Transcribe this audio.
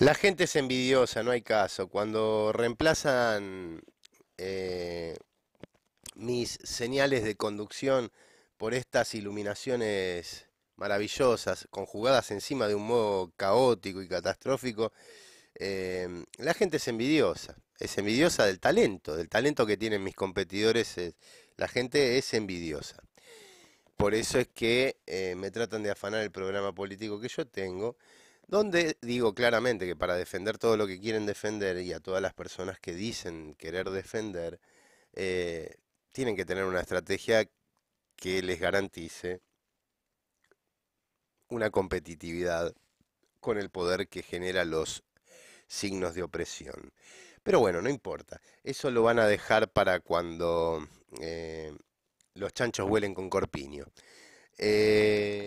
La gente es envidiosa, no hay caso. Cuando reemplazan eh, mis señales de conducción por estas iluminaciones maravillosas, conjugadas encima de un modo caótico y catastrófico, eh, la gente es envidiosa. Es envidiosa del talento, del talento que tienen mis competidores. la gente es envidiosa. Por eso es que eh, me tratan de afanar el programa político que yo tengo donde digo claramente que para defender todo lo que quieren defender y a todas las personas que dicen querer defender, eh, tienen que tener una estrategia que les garantice una competitividad con el poder que genera los signos de opresión. Pero bueno, no importa. Eso lo van a dejar para cuando eh, los chanchos huelen con corpiño. Eh,